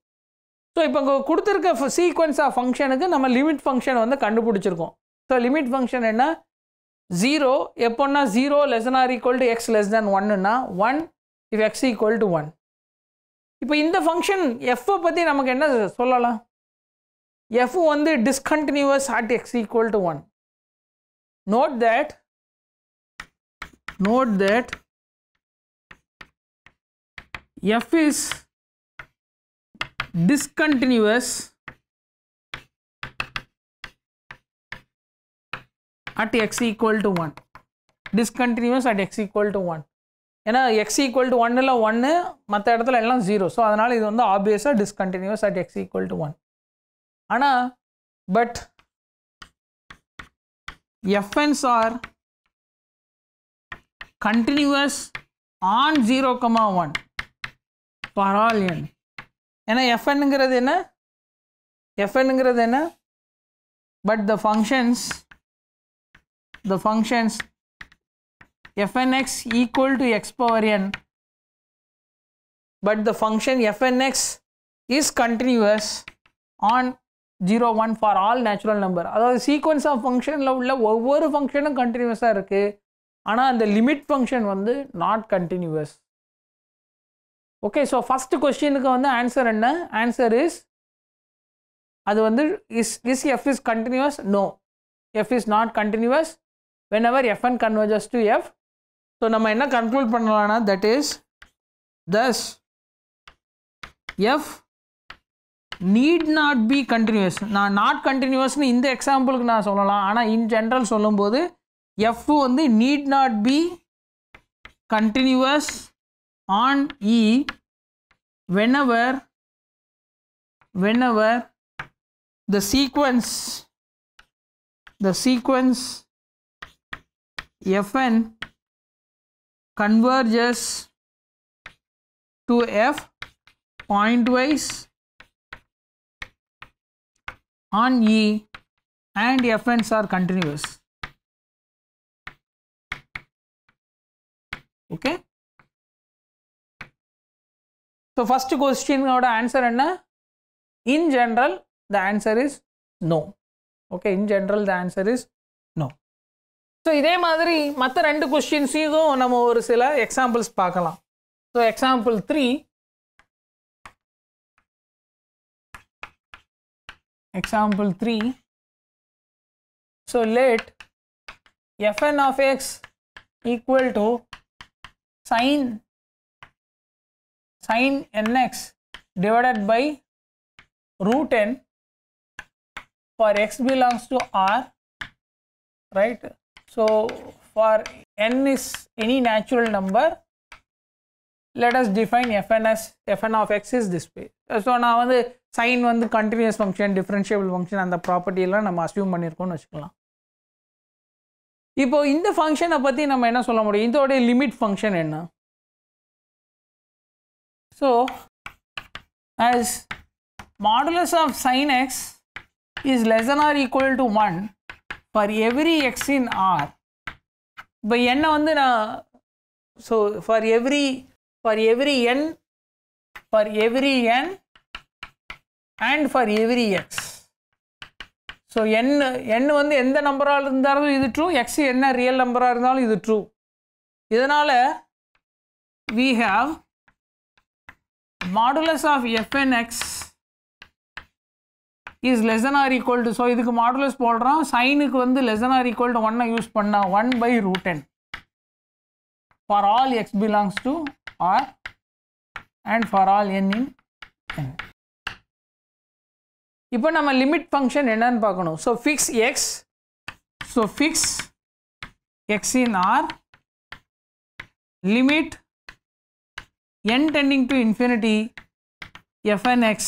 ஸோ இப்போ கொடுத்துருக்க சீக்வன்ஸ் ஆஃப் ஃபங்க்ஷனுக்கு நம்ம லிமிட் ஃபங்க்ஷன் வந்து கண்டுபிடிச்சிருக்கோம் ஸோ லிமிட் ஃபங்க்ஷன் என்ன ஜீரோ எப்போன்னா zero less or equal to x less than ஒன்னுன்னா one if x equal to one இப்போ இந்த ஃபங்க்ஷன் எஃப்ஐ பற்றி நமக்கு என்ன சொல்லலாம் எஃப் வந்து discontinuous at x equal to one note that note that f is discontinuous at x equal to 1 discontinuous at x equal to 1 ஏன்னா x equal to 1 இல்லை 1 மற்ற இடத்துல எல்லாம் 0 So அதனால் இது obvious ஆப்வியஸாக discontinuous at x equal to 1 ana but fn's are continuous on 0 comma 1 for all n ஏன்னா fnங்கிறது என்ன fnங்கிறது a. but the functions the functions fnx equal to x power n but the function fnx is continuous on zero one for all natural number அதாவது sequence of ஃபங்க்ஷனில் உள்ள ஒவ்வொரு ஃபங்க்ஷனும் கண்டினியூஸாக இருக்குது ஆனால் அந்த லிமிட் ஃபங்க்ஷன் வந்து not continuous okay so first கொஸ்டினுக்கு வந்து ஆன்சர் என்ன ஆன்சர் இஸ் அது வந்து is is f is continuous no f is not continuous whenever f and converges to f so நம்ம என்ன கன்க்ளூட் பண்ணலாம்னா that is thus f need not be continuous நான் நாட் கண்டினியூஸ்னு இந்த எக்ஸாம்பிளுக்கு நான் சொல்லலாம் ஆனால் இன் ஜென்ரல் சொல்லும்போது எஃப் வந்து need not be continuous on E whenever the sequence the sequence f n converges to F pointwise on E and fn's are continuous. Okay. So, first question oda answer and In general, the answer is no. Okay, in general, the answer is no. So இதே மாதிரி மற்ற ரெண்டு கொஸ்டின்ஸையும் நம்ம ஒரு சில எக்ஸாம்பிள்ஸ் பார்க்கலாம் so example three example 3 so let fn of x equal to sine sine nx divided by root n for x belongs to r right so for n is any natural number let us define fn as fn of x is this way so now the sine வந்து continuous function differentiable function அந்த ப்ராப்பர்ட்டியெல்லாம் நம்ம assume பண்ணியிருக்கோம்னு வச்சுக்கலாம் இப்போ இந்த ஃபங்க்ஷனை பற்றி நம்ம என்ன சொல்ல முடியும் இதோடைய லிமிட் ஃபங்க்ஷன் என்ன so as modulus of sine x is less or equal to one for every X in r இப்போ என்னை வந்து நான் so for every for every n for every n and for every x. So, n, n வந்து எந்த நம்பராக இருந்தாலும் இது true x என்ன ரியல் நம்பராக இருந்தாலும் இது ட்ரூ இதனால, we have modulus of fnx is less than or equal to so இதுக்கு modulus போடுறோம் sinக்கு வந்து less than or equal to 1 use பண்ணா 1 by root n. for all x belongs to r and for all n in n இப்போ நம்ம limit function என்னன்னு பார்க்கணும் so fix x so fix x in r limit n tending to infinity fnx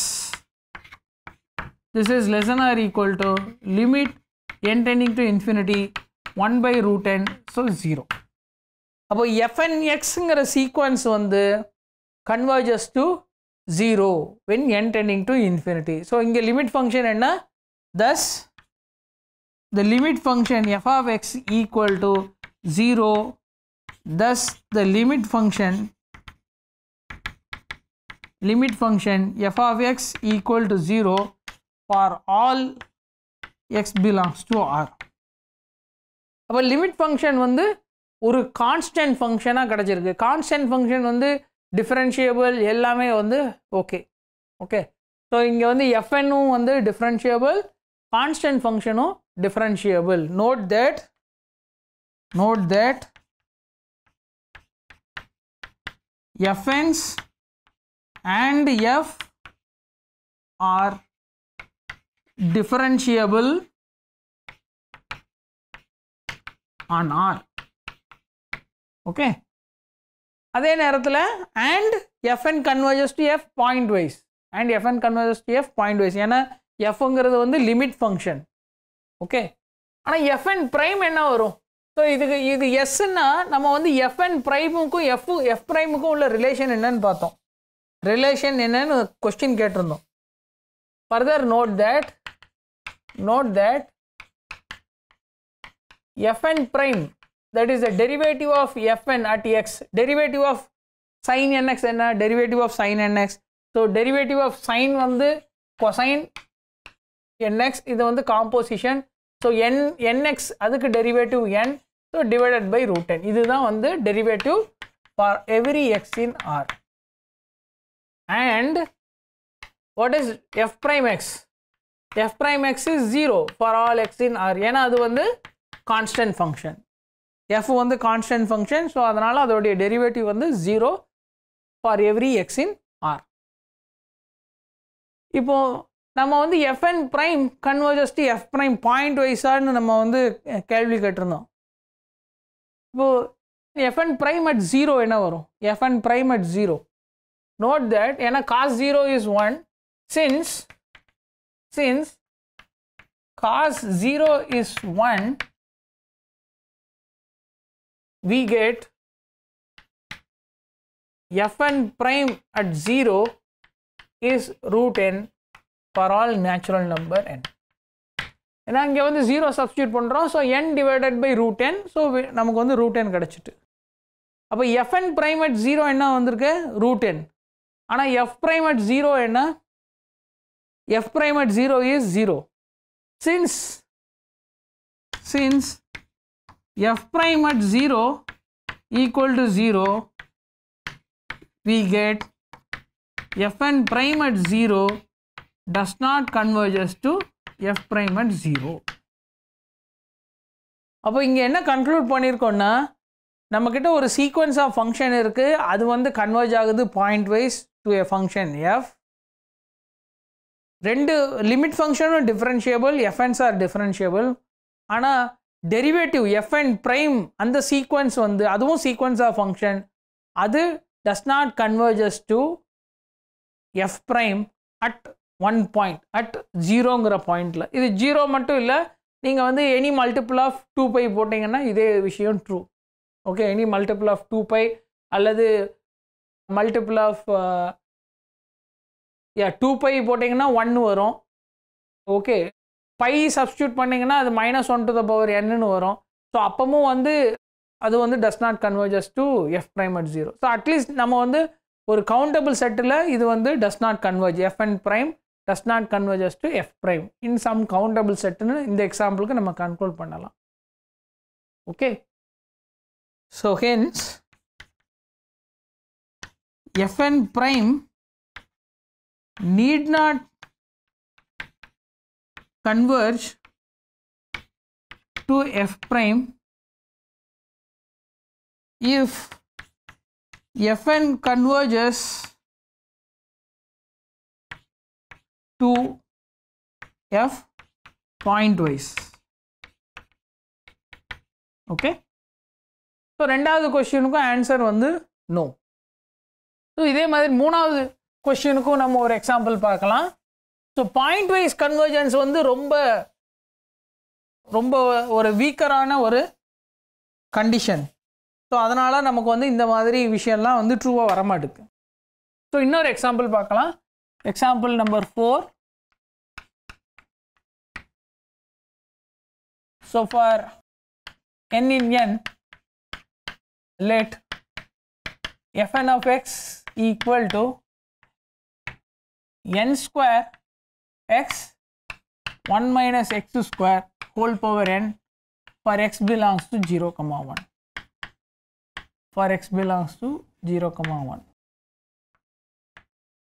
this is less than or equal to limit n tending to infinity 1 by root n so 0 அப்போ fnxங்கிற sequence வந்து converges to 0 when n tending to infinity. So, in the limit function and thus the limit function f of x equal to 0 thus the limit function limit function f of x equal to 0 for all x belongs to r. அப்போ limit function வந்து ஒரு constant ஃபங்க்ஷனாக கிடச்சிருக்கு constant function வந்து differentiable எல்லாமே வந்து okay okay so இங்க வந்து fn um differentiable constant function um differentiable note that note that fn's and f are differentiable on r okay அதே நேரத்தில் and f n converges to F pointwise and f n converges to F pointwise ஏன்னா எஃப்ங்கிறது வந்து limit function okay ஆனால் f n prime என்ன வரும் ஸோ இதுக்கு இது எஸ்ன்னா நம்ம வந்து எஃப்என் ப்ரைமுக்கும் எஃப் எஃப் ப்ரைமுக்கும் உள்ள ரிலேஷன் என்னன்னு பார்த்தோம் ரிலேஷன் என்னன்னு கொஸ்டின் கேட்டிருந்தோம் further note that note that f n prime that is the derivative of fn at x, derivative of sin nx a derivative of sin nx. So, derivative of sin the cosine nx இது the composition. So, n, nx அதுக்கு derivative n. So, divided by root n. இதுதான் the derivative for every x in R. And what is f prime x? f prime x is 0 for all x in R. other அது the constant function. f வந்து constant function so அதனால் அதோடைய derivative வந்து zero for எவ்ரி x in ஆர் இப்போ நம்ம வந்து f n prime to f f prime பாயிண்ட் வைஸான்னு நம்ம வந்து கேள்வி கட்டிருந்தோம் இப்போ எஃப்என் ப்ரைம் அட் ஜீரோ என்ன வரும் f n prime at zero note that ஏன்னா cos zero is one since since cos zero is one we get fn prime at 0 is root n for all natural number n. ஏன்னா இங்கே வந்து zero substitute பண்ணுறோம் so n divided by root ten so நமக்கு வந்து root ten கிடச்சிட்டு அப்போ FN prime at zero என்ன வந்திருக்கு root ten ஆனால் எஃப் ப்ரைம் அட் ஜீரோ என்ன f prime at zero is zero since since f prime at 0 equal to 0 we get fn prime at 0 does not converges to f prime at 0 அப்போ இங்கே என்ன conclude பண்ணியிருக்கோன்னா நம்மக்கிட்ட ஒரு sequence of function இருக்குது அது வந்து converge ஆகுது pointwise to a function f ரெண்டு லிமிட் ஃபங்க்ஷனும் differentiable, எஃப்என்ஸ் ஆர் differentiable, ஆனால் டெரிவேட்டிவ் எஃப் அண்ட் ப்ரைம் அந்த சீக்வன்ஸ் வந்து அதுவும் சீக்வன்ஸ் ஆஃப் ஃபங்க்ஷன் அது does not converges to f prime at one point at ஜீரோங்கிற பாயிண்டில் இது ஜீரோ மட்டும் இல்லை நீங்கள் வந்து any multiple of two pi போட்டிங்கன்னா இதே விஷயம் true okay any multiple of two pi அல்லது மல்டிபிள் ஆஃப் யா டூ பை போட்டிங்கன்னா ஒன் வரும் ஓகே பை சப்ஸ்டியூட் பண்ணிங்கன்னா அது minus one to the power என்னன்னு வரும் ஸோ அப்போவும் வந்து அது வந்து does not converges to f prime at zero so at least நம்ம வந்து ஒரு கவுண்டபிள் செட்டில் இது வந்து does not converge f and prime does not converges to f prime in some countable செட்டுன்னு இந்த எக்ஸாம்பிளுக்கு நம்ம கண்ட்ரோல் பண்ணலாம் okay so hence f n prime need not converge to f prime if fn converges to f pointwise. Okay so ரெண்டாவது கொஷினுக்கும் answer வந்து no so இதே மாதிரி மூணாவது கொஷினுக்கும் நம்ம ஒரு எக்ஸாம்பிள் பார்க்கலாம் ஸோ பாயிண்ட் வைஸ் கன்வர்ஜன்ஸ் வந்து ரொம்ப ரொம்ப ஒரு வீக்கரான ஒரு கண்டிஷன் ஸோ அதனால் நமக்கு வந்து இந்த மாதிரி விஷயம்லாம் வந்து ட்ரூவாக வரமாட்டுக்கு ஸோ இன்னொரு எக்ஸாம்பிள் பார்க்கலாம் example number four so for n in n let fn of x equal to n square x 1 minus x square whole power n for x belongs to 0 comma 1 for x belongs to 0 comma 1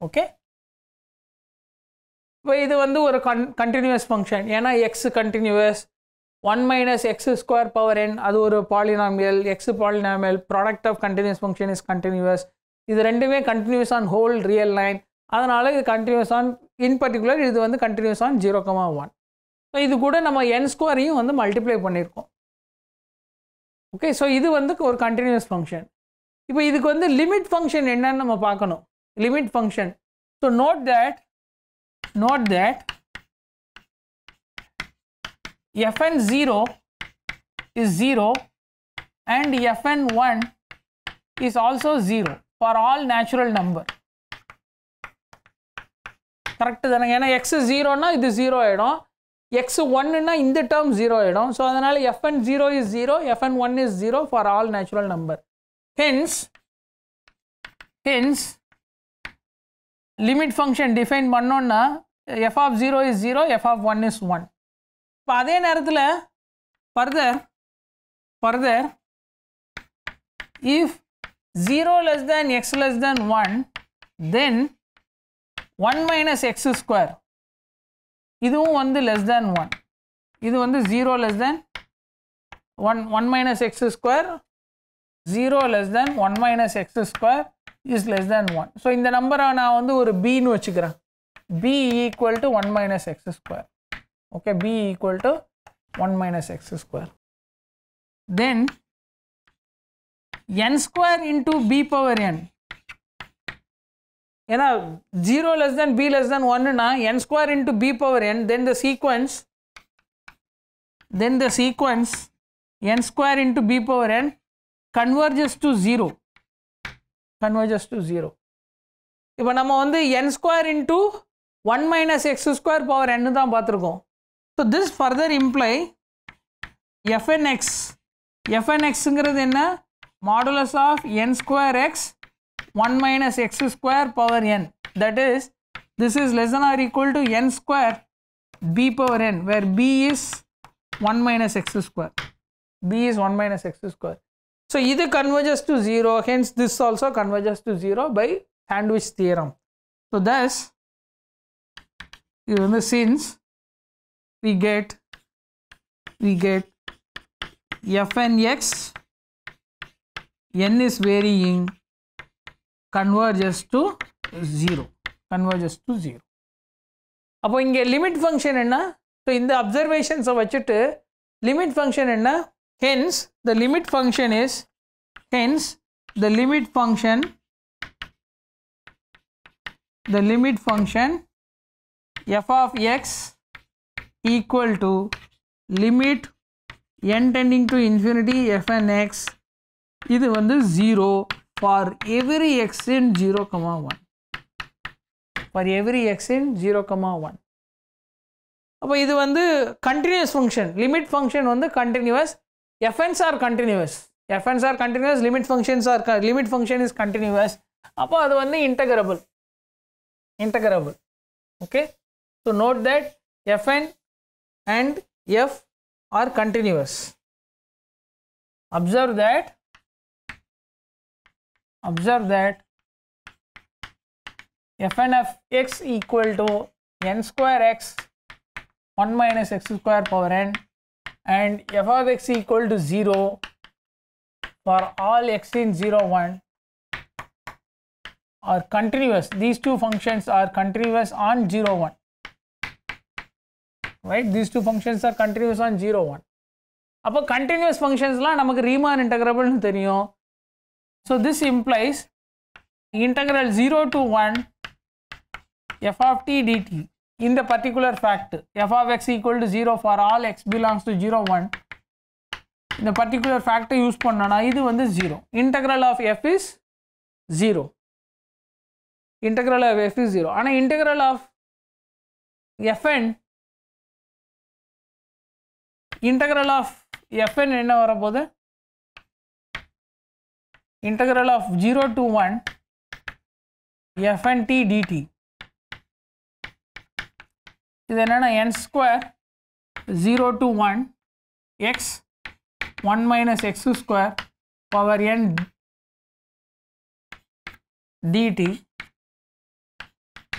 okay இப்போ இது வந்து ஒரு con continuous function ஏன்னா x continuous one minus x square power n அது ஒரு polynomial x polynomial product of continuous function is continuous இது ரெண்டுமே continuous on whole real line அதனால் இது கண்டினியூஸ் ஆன் இன் பர்டிகுலர் இது வந்து continuous on zero comma one so இது கூட நம்ம என் ஸ்கோரையும் வந்து மல்டிப்ளை பண்ணியிருக்கோம் ஓகே ஸோ இது வந்து ஒரு கண்டினியூஸ் ஃபங்க்ஷன் இப்போ இதுக்கு வந்து லிமிட் ஃபங்க்ஷன் என்னன்னு நம்ம பார்க்கணும் limit function so note that note that f n zero is zero and f n one is also zero for all natural number correct தானே ஏன்னா எக்ஸ் ஜீரோனா இது ஜீரோ ஆகிடும் எக்ஸ் ஒன்னுனா இந்த டேர்ம் ஜீரோ ஆகிடும் ஸோ அதனால் f n zero is zero f n one is zero for all natural number hence hence limit function define பண்ணோன்னா f of zero is zero f of one is one இப்போ அதே நேரத்தில் further further if zero less than x less than one then one minus x square இதுவும் வந்து less than one இது வந்து zero less than one one minus x square zero less than one minus x square is less than one so இந்த நம்பரை நான் வந்து ஒரு பின்னு வச்சுக்கிறேன் b equal to one minus x square okay b equal to one minus x square then n square into b power n ஏன்னா zero less than b less than ஒன்னுனா n square into b power n then the sequence then the sequence n square into b power n converges to zero converges to zero இப்போ நம்ம வந்து n square into one minus x square power n தான் பார்த்துருக்கோம் so this further imply f n x எஃப்என்எக்ஸுங்கிறது என்ன modulus of n square x 1 minus x square power n. That is, this is less than or equal to n square b power n where b is 1 minus x square. b is 1 minus x square. So, either converges to 0 hence this also converges to 0 by sandwich theorem. So, thus you know since we get we get f n x n is varying converges to 0 converges to 0 appo inge limit function enna so in the observations vachittu limit function enna hence the limit function is hence the limit function the limit function f of x equal to limit n tending to infinity f n x இது बंदे zero for every x in 0 comma 1 for every x in 0 comma 1 அப்போ இது வந்து continuous function limit function வந்து continuous f n s are continuous f n s are continuous limit functions are limit function is continuous அப்போ அது வந்து integrable integrable okay so note that f n and f are continuous observe that observe that fn of x equal to n square x 1 minus x square power n and f of x equal to 0 for all x in 0 1 are continuous these two functions are continuous on 0 1 right these two functions are continuous on 0 1 அப்போ continuous ஃபங்க்ஷன்ஸ்லாம் நமக்கு Riemann இன்டகிரபிள்னு தெரியும் So this implies integral 0 to 1 f of t dt in the particular fact f of x equal to 0 for all x belongs to 0 1 இந்த particular ஃபேக்டை use பண்ணனா இது வந்து zero integral of f is zero integral of f is zero ஆனால் integral of f n integral of f n என்ன வரப்போகுது integral of 0 to 1 f and t dt இது என்னன்னா n square 0 to 1 x 1 minus x square power n dt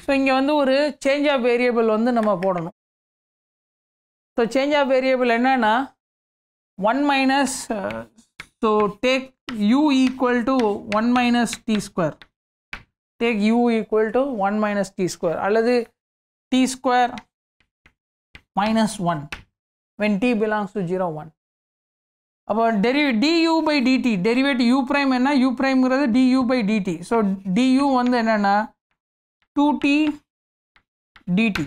ஸோ இங்கே வந்து ஒரு change of variable வந்து நம்ம போடணும் ஸோ சேஞ்ச் ஆஃப் வேரியபிள் என்னென்னா one minus so take u equal to 1 minus t square take u equal to 1 minus t square அல்லது t square minus 1 when t belongs to 0 1 அப்போ du by dt derivative u prime என்ன u prime இங்கிறது du by dt so du வந்து என்னன்னா 2t dt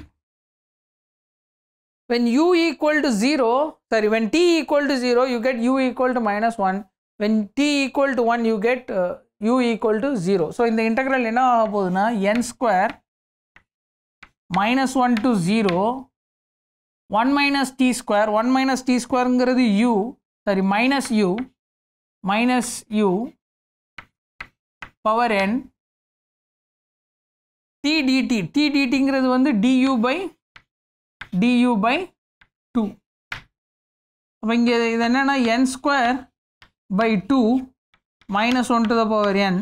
when u equal to 0 sorry when t equal to 0 you get u equal to minus 1 when t equal to 1 you get uh, u equal to 0. So, in the integral n square minus 1 to 0 1 minus t square 1 minus t square இங்கிறது u sorry minus u minus u power n t dt t dt இங்கிறது வந்து du by du by 2 அப்போ இங்கே இது என்னென்னா n square by two minus one to the power n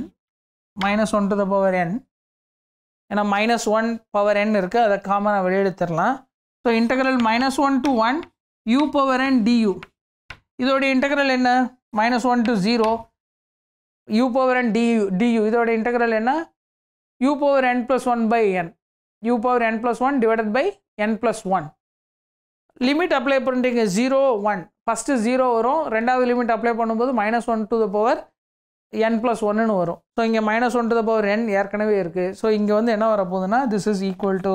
minus one to the power n ஏன்னா minus one power n இருக்குது அதை காமனாக வெளியெடுத்துடலாம் so integral minus one to one u power n d u இதோடைய இன்டகரல் என்ன minus one to zero u power n d u d u இதோட integral என்ன u power n plus one by n u power n plus one divided by n plus one limit apply பண்ணுறீங்க zero one first zero வரும் ரெண்டாவது limit apply பண்ணும்போது minus one to the power n plus ஒன்னு வரும் so இங்கே minus one to the power n ஏற்கனவே இருக்குது so இங்கே வந்து என்ன வரப்போகுதுன்னா this is equal to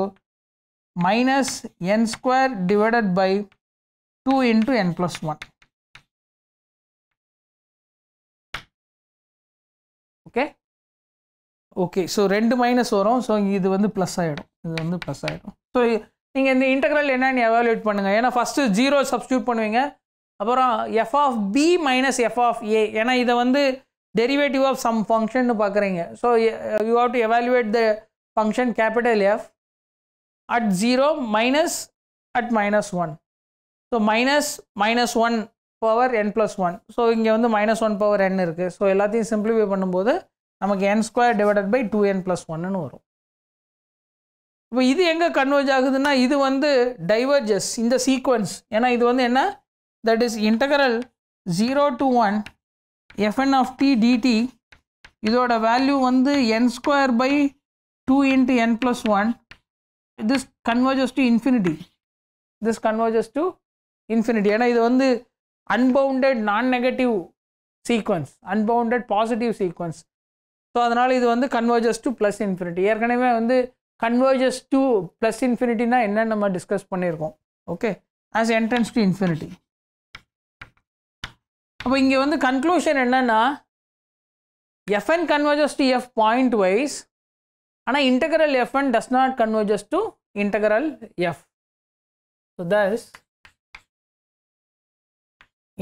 minus n square divided by two into n plus one okay okay so ரெண்டு மைனஸ் வரும் ஸோ இது வந்து ப்ளஸ் ஆகிடும் இது வந்து ப்ளஸ் ஆகிடும் ஸோ நீங்கள் இந்த இன்டகிரல் என்னன்னு எவாலுவேட் பண்ணுங்கள் ஏன்னா ஃபஸ்ட்டு ஜீரோ சப்ஸ்டியூட் பண்ணுவீங்க அப்புறம் f of b minus F of a ஏன்னா இதை வந்து டெரிவேட்டிவ் ஆஃப் சம் ஃபங்க்ஷன் பார்க்குறீங்க so you have to evaluate the function capital f at zero minus at minus one so minus minus one power n plus one so இங்கே வந்து minus one power n இருக்குது so எல்லாத்தையும் simplify பண்ணும்போது நமக்கு n square divided by two n plus ஒன்னு வரும் இப்போ இது எங்கே கன்வர்ஜ் ஆகுதுன்னா இது வந்து டைவர்ஜஸ் இந்த சீக்வன்ஸ் ஏன்னா இது வந்து என்ன that is integral zero to one f n of t d t இதோட வேல்யூ வந்து n square by two into n plus one this converges to infinity this converges to infinity ஏன்னா இது வந்து unbounded non negative sequence unbounded positive sequence so அதனால் இது வந்து converges to plus infinity ஏற்கனவே வந்து converges to plus infinity na enna nama discuss pannirukom okay as n tends to infinity appo inge vandu conclusion enna na fn converges to f point wise ana integral fn does not converge to integral f so thus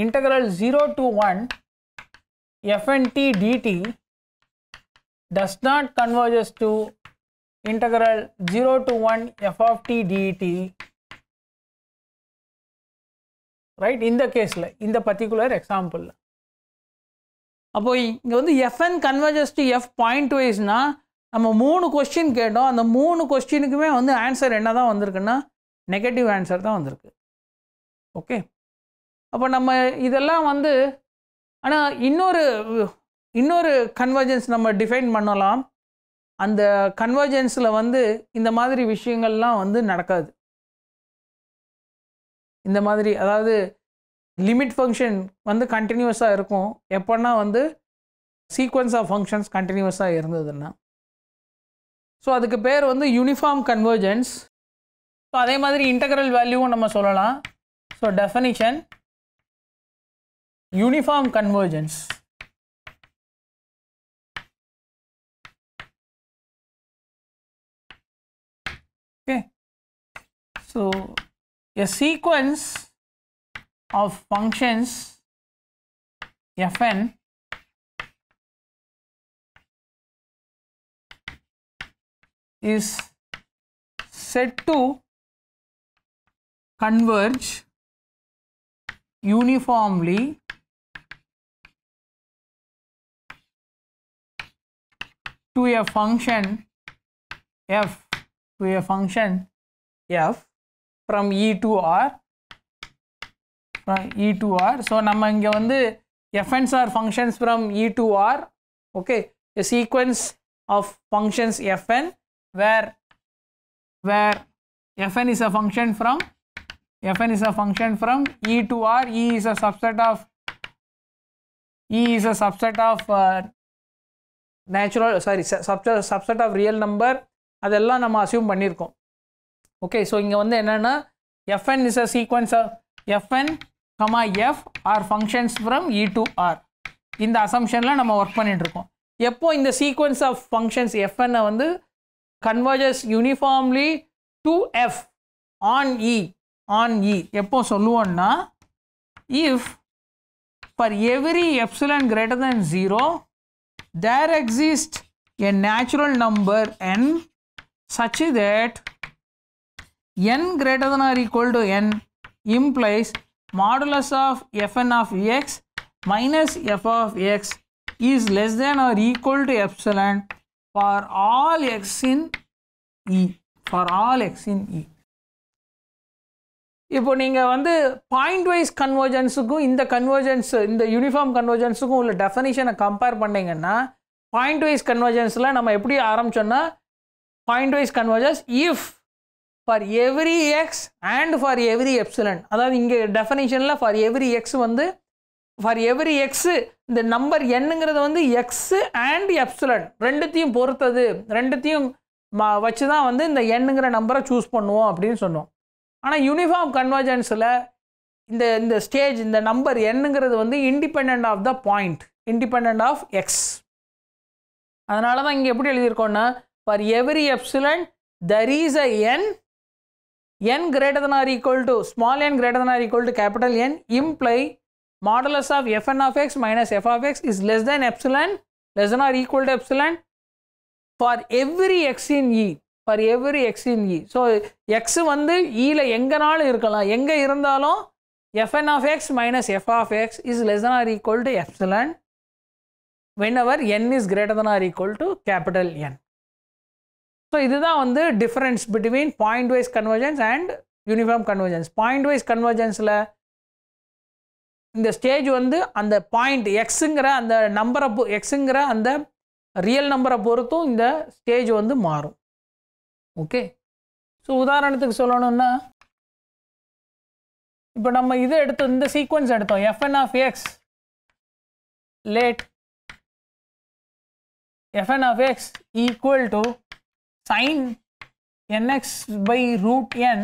integral 0 to 1 f n t dt does not converges to integral 0 to 1 f of t dt e right இந்த கேஸில் இந்த particular example அப்போ இங்கே வந்து f n converges to F point வைஸ்னால் நம்ம மூணு question கேட்டோம் அந்த மூணு கொஸ்டினுக்குமே வந்து ஆன்சர் என்ன தான் வந்திருக்குன்னா நெகட்டிவ் ஆன்சர் தான் வந்திருக்கு ஓகே அப்போ நம்ம இதெல்லாம் வந்து ஆனால் இன்னொரு இன்னொரு கன்வர்ஜென்ஸ் நம்ம டிஃபைன் பண்ணலாம் அந்த கன்வர்ஜென்ஸில் வந்து இந்த மாதிரி விஷயங்கள்லாம் வந்து நடக்காது இந்த மாதிரி அதாவது லிமிட் ஃபங்க்ஷன் வந்து கண்டினியூஸாக இருக்கும் எப்போன்னா வந்து சீக்வன்ஸ் ஆஃப் ஃபங்க்ஷன்ஸ் கண்டினியூஸாக இருந்ததுன்னா ஸோ அதுக்கு பேர் வந்து யூனிஃபார்ம் கன்வர்ஜென்ஸ் ஸோ அதே மாதிரி இன்டகரல் வேல்யூவும் நம்ம சொல்லலாம் so definition uniform convergence So, a sequence of functions fn is said to converge uniformly to a function f to a function f from E to R from E to R so நம்ம இங்க வந்து fns are functions from E to R okay a sequence of functions fn where where fn is a function from fn is a function from E to R E is a subset of E is a subset of uh, natural sorry subset of real number அதெல்லாம் நம்ம assume பண்ணியிருக்கோம் okay so இங்கே வந்து என்னென்னா f n is a sequence of f n comma f are functions from E to r இந்த அசம்ஷனில் நம்ம work பண்ணிகிட்ருக்கோம் எப்போ இந்த சீக்வன்ஸ் ஆஃப் ஃபங்க்ஷன்ஸ் எஃப்என்னை வந்து converges uniformly to f on E on e எப்போ சொல்லுவோம்னா if for every epsilon greater than zero there exist a natural number n such that n greater than or equal to n implies modulus of fn of x minus f of x is less than or equal to epsilon for all x in E. For all x in E. இப்போ நீங்கள் வந்து point wise கன்வர்ஜன்ஸுக்கும் இந்த கன்வர்ஜென்ஸு இந்த uniform கன்வர்ஜன்ஸுக்கும் உள்ள டெஃபனிஷனை compare பண்ணிங்கன்னா point wise கன்வர்ஜென்ஸில் நம்ம எப்படி ஆரம்பிச்சோன்னா point wise convergence if for every x and for every epsilon அதாவது இங்கே டெஃபனேஷனில் ஃபார் எவ்ரி எக்ஸ் வந்து ஃபார் எவ்ரி எக்ஸு இந்த நம்பர் என்னங்கிறது வந்து எக்ஸு அண்ட் எப்சிலன் ரெண்டுத்தையும் பொறுத்தது ரெண்டுத்தையும் வச்சு தான் வந்து இந்த எண்ணுங்கிற நம்பரை சூஸ் பண்ணுவோம் அப்படின்னு சொன்னோம் ஆனால் யூனிஃபார்ம் கன்வர்ஜன்ஸில் இந்த இந்த ஸ்டேஜ் இந்த நம்பர் என்னங்கிறது வந்து independent of the point independent of x அதனால தான் இங்கே எப்படி எழுதியிருக்கோன்னா for every epsilon there is a n n greater than or equal to small n greater than or equal to capital N imply modulus of fn of x minus f of x is less than epsilon less than or equal to epsilon for every x in E for every x in E so x வந்து Eல எங்கனாலும் இருக்கலாம் எங்கே இருந்தாலும் fn of x minus f of x is less than or equal to epsilon whenever n is greater than or equal to capital N so இதுதான் வந்து difference between point wise convergence and uniform convergence point wise கன்வர்ஜன்ஸில் இந்த stage வந்து அந்த point எக்ஸுங்கிற அந்த நம்பரை பொ எக்ஸுங்கிற அந்த ரியல் நம்பரை பொறுத்தும் இந்த ஸ்டேஜ் வந்து மாறும் ஓகே ஸோ உதாரணத்துக்கு சொல்லணும்னா இப்போ நம்ம இதை எடுத்தோம் இந்த சீக்வன்ஸ் எடுத்தோம் f n of x let f n of X equal to sine nx by root n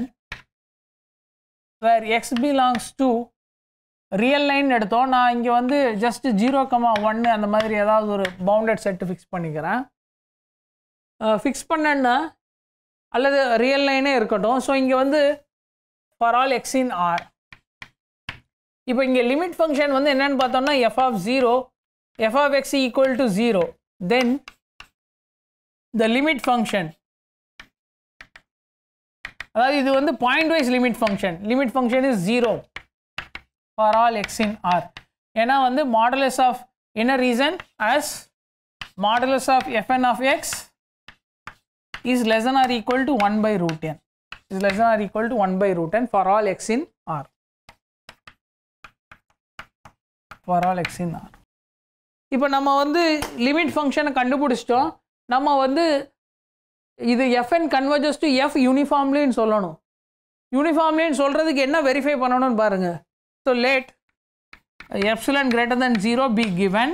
where x belongs to real line எடுத்தோம் நான் இங்கே வந்து ஜஸ்ட் ஜீரோ கமா ஒன்று அந்த மாதிரி ஏதாவது ஒரு பவுண்டட் செட்டு ஃபிக்ஸ் பண்ணிக்கிறேன் ஃபிக்ஸ் பண்ணன்னா அல்லது ரியல் லைனே இருக்கட்டும் ஸோ இங்கே வந்து for all x in r இப்போ இங்கே லிமிட் ஃபங்க்ஷன் வந்து என்னென்னு பார்த்தோம்னா f of zero f of X equal to zero then the limit function அதாவது இது வந்து point wise limit function limit function is zero for all x in r ஏன்னா வந்து மாடலஸ் ஆஃப் என்ன reason as modulus of f n of X is less than or equal to one by root n is less than or equal to one by root n for all x in r for all x in r இப்போ நம்ம வந்து limit ஃபங்க்ஷனை கண்டுபிடிச்சிட்டோம் நம்ம வந்து இது f n converges to f யூனிஃபார்ம்லின்னு சொல்லணும் யூனிஃபார்ம்லின்னு சொல்கிறதுக்கு என்ன வெரிஃபை பண்ணணும்னு பாருங்கள் so let epsilon greater than zero be given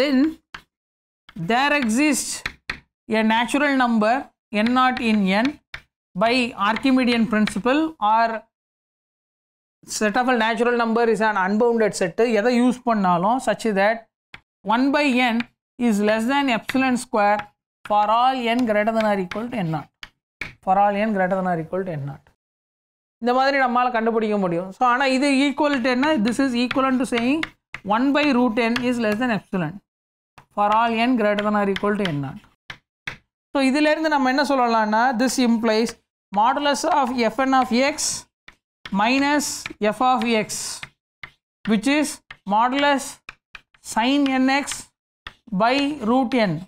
then there exist a natural number n naught in n by ஆர்கிமீடியன் principle or set of a natural number is an unbounded set எதை use பண்ணாலும் such that one by n is less than epsilon square for all n greater than or equal to n naught for all n greater than or equal to n naught இந்த மாதிரி நம்மால் கண்டுபிடிக்க முடியும் so ஆனால் இது equal to என்ன this is equivalent to saying one by root n is less than epsilon for all n greater than or equal to n naught so இதிலேருந்து நம்ம என்ன சொல்லலாம்னா this implies modulus of f n of X minus F of x which is modulus sine n x by root n.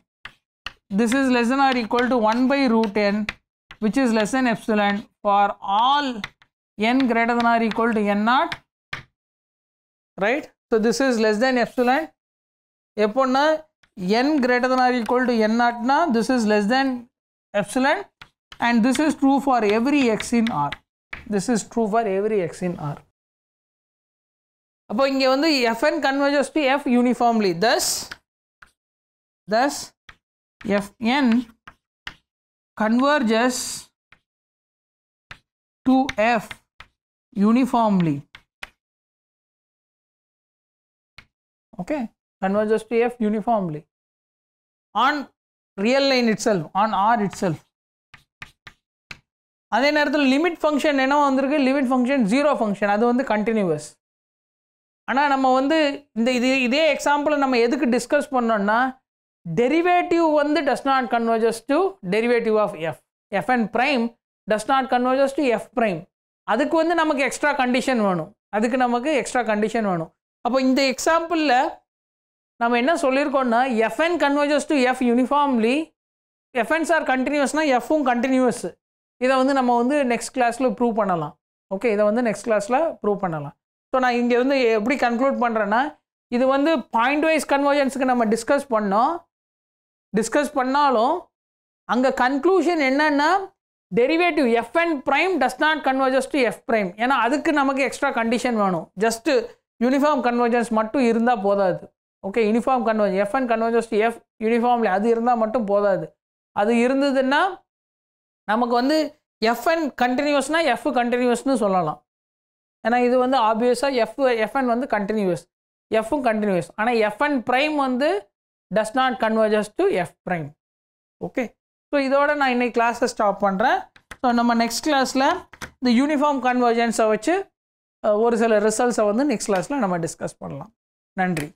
This is less than or equal to 1 by root n which is less than epsilon for all n greater than or equal to n naught right. So, this is less than epsilon எப்போன்னா n greater than or equal to n naught na this is less than epsilon and this is true for every x in R. This is true for every x in R. அப்போ இங்கே வந்து fn converges to f uniformly thus Thus, Fn converges to F uniformly. Okay, converges to F uniformly on real line itself, on R itself. அதே நேரத்தில் limit function என்ன வந்திருக்கு limit function zero function அது வந்து continuous ஆனால் நம்ம வந்து இந்த இது இதே எக்ஸாம்பிளை நம்ம எதுக்கு டிஸ்கஸ் பண்ணோன்னா derivative வந்து does not converges to derivative of f fn prime does not converges to f prime அதுக்கு வந்து நமக்கு எக்ஸ்ட்ரா கண்டிஷன் வேணும் அதுக்கு நமக்கு எக்ஸ்ட்ரா கண்டிஷன் வேணும் அப்போ இந்த எக்ஸாம்பிளில் நம்ம என்ன சொல்லியிருக்கோம்னா f n converges to f uniformly f n s are கண்டினியூஸ்னால் எஃப்பும் கண்டினியூஸ் இதை வந்து நம்ம வந்து நெக்ஸ்ட் கிளாஸில் ப்ரூவ் பண்ணலாம் ஓகே இதை வந்து நெக்ஸ்ட் கிளாஸில் ப்ரூவ் பண்ணலாம் ஸோ நான் இங்கே வந்து எப்படி கன்க்ளூட் பண்ணுறேன்னா இது வந்து பாயிண்ட் வைஸ் கன்வர்ஜன்ஸுக்கு நம்ம டிஸ்கஸ் பண்ணோம் டிஸ்கஸ் பண்ணாலும் அங்கே கன்க்ளூஷன் என்னென்னா derivative f n prime does not converges to f prime ஏன்னா அதுக்கு நமக்கு எக்ஸ்ட்ரா கண்டிஷன் வேணும் ஜஸ்ட்டு யூனிஃபார்ம் கன்வர்ஜன்ஸ் மட்டும் இருந்தால் போதாது okay uniform f f n converges to f யூனிஃபார்மில் அது இருந்தால் மட்டும் போதாது அது இருந்ததுன்னா நமக்கு வந்து எஃப்என் கண்டினியூஸ்னால் எஃப் கண்டினியூஸ்னு சொல்லலாம் ஏன்னா இது வந்து ஆப்வியஸாக எஃப் எஃப்என் வந்து கண்டினியூஸ் எஃப்பும் கண்டினியூஸ் ஆனால் எஃப்என் ப்ரைம் வந்து does not converges to f prime okay so இதோட நான் இன்னைக்கு கிளாஸை ஸ்டாப் பண்ணுறேன் ஸோ நம்ம நெக்ஸ்ட் கிளாஸில் இந்த யூனிஃபார்ம் கன்வர்ஜன்ஸை வச்சு ஒரு சில ரிசல்ட்ஸை வந்து நெக்ஸ்ட் கிளாஸில் நம்ம டிஸ்கஸ் பண்ணலாம் நன்றி